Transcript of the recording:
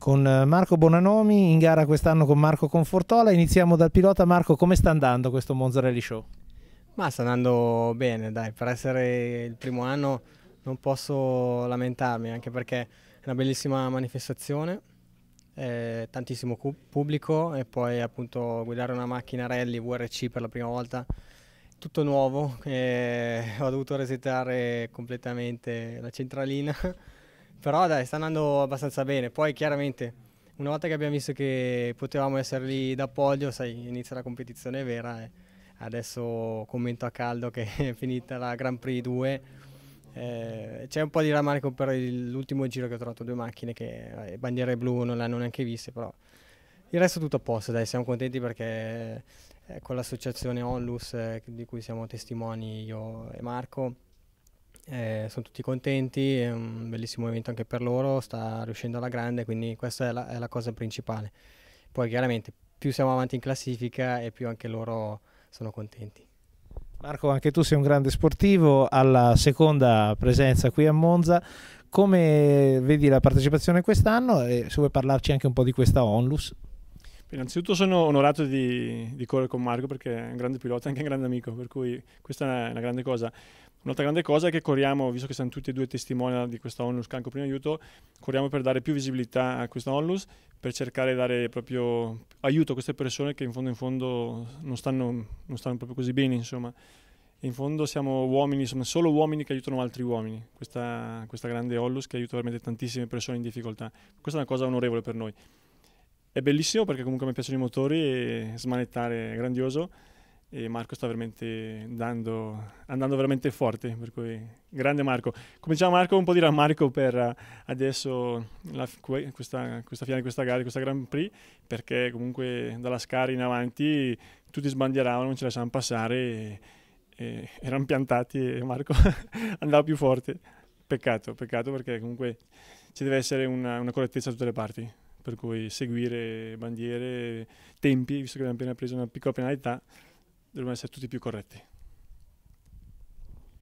con eh, Marco Bonanomi in gara quest'anno con Marco Confortola. Iniziamo dal pilota. Marco, come sta andando questo Monzarelli Show? Ma sta andando bene, dai, per essere il primo anno non posso lamentarmi, anche perché è una bellissima manifestazione, eh, tantissimo pubblico e poi appunto guidare una macchina rally VRC per la prima volta, tutto nuovo, eh, ho dovuto resettare completamente la centralina però dai, sta andando abbastanza bene. Poi chiaramente una volta che abbiamo visto che potevamo essere lì d'appoggio, sai, inizia la competizione vera. Eh. Adesso commento a caldo che è finita la Grand Prix 2. Eh, c'è un po' di rammarico per l'ultimo giro che ho trovato due macchine che bandiere blu non l'hanno neanche viste, però il resto è tutto a posto, dai, siamo contenti perché eh, con l'associazione Onlus eh, di cui siamo testimoni io e Marco eh, sono tutti contenti, è un bellissimo evento anche per loro, sta riuscendo alla grande, quindi questa è la, è la cosa principale. Poi chiaramente più siamo avanti in classifica e più anche loro sono contenti. Marco, anche tu sei un grande sportivo, alla seconda presenza qui a Monza, come vedi la partecipazione quest'anno e se vuoi parlarci anche un po' di questa Onlus? Innanzitutto sono onorato di, di, correre con Marco perché è un grande pilota e anche un grande amico, per cui questa è una grande cosa. Un'altra grande cosa è che corriamo, visto che siamo tutti e due testimoni di questa onlus Canco Primo Aiuto, corriamo per dare più visibilità a questa onlus, per cercare di dare proprio aiuto a queste persone che in fondo in fondo non stanno, non stanno proprio così bene, insomma. In fondo siamo uomini, insomma, solo uomini che aiutano altri uomini. Questa, questa grande onlus che aiuta veramente tantissime persone in difficoltà. Questa è una cosa onorevole per noi è bellissimo perché comunque mi piacciono i motori e smanettare è grandioso e Marco sta veramente dando, andando veramente forte, per cui grande Marco. Come diceva Marco, un po' di rammarico per eh, adesso la, questa, questa fine di questa gara, questa Grand Prix, perché comunque dalla Scari in avanti tutti sbandieravano, non ci lasciavano passare, e, e erano piantati e Marco andava più forte. Peccato, peccato perché comunque ci deve essere una, una correttezza da tutte le parti per cui seguire bandiere, tempi, visto che abbiamo appena preso una piccola penalità, dovremmo essere tutti più corretti.